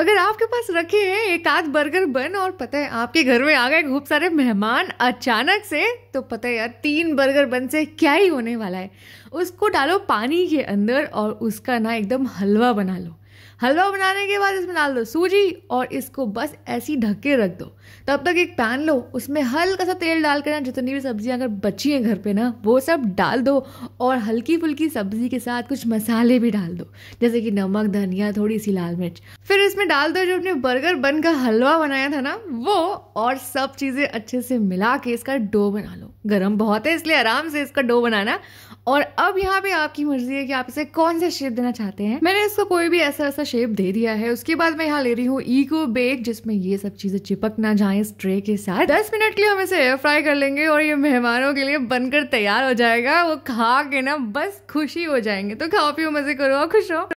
अगर आपके पास रखे हैं एक आध बर्गर बन और पता है आपके घर में आ गए खूब सारे मेहमान अचानक से तो पता है यार तीन बर्गर बन से क्या ही होने वाला है उसको डालो पानी के अंदर और उसका ना एकदम हलवा बना लो हलवा बनाने के बाद इसमें डाल दो सूजी और इसको बस ऐसी ढक के रख दो तब तक एक पैन लो उसमें हल्का सा तेल डाल कर ना जितनी भी सब्जियां अगर बची हैं घर पे ना वो सब डाल दो और हल्की फुल्की सब्जी के साथ कुछ मसाले भी डाल दो जैसे कि नमक धनिया थोड़ी सी लाल मिर्च फिर इसमें डाल दो जो अपने बर्गर बन का हलवा बनाया था ना वो और सब चीज़ें अच्छे से मिला के इसका डो बना लो गर्म बहुत है इसलिए आराम से इसका डो बनाना और अब यहाँ पे आपकी मर्जी है कि आप इसे कौन सा शेप देना चाहते हैं मैंने इसको कोई भी ऐसा ऐसा शेप दे दिया है उसके बाद मैं यहाँ ले रही हूँ ईको बेक जिसमें ये सब चीजें चिपक ना जाए इस ट्रे के साथ दस मिनट के लिए हम इसे एयर फ्राई कर लेंगे और ये मेहमानों के लिए बनकर तैयार हो जाएगा वो खा के ना बस खुशी हो जाएंगे तो खाओ पियो मजे करो खुश रहो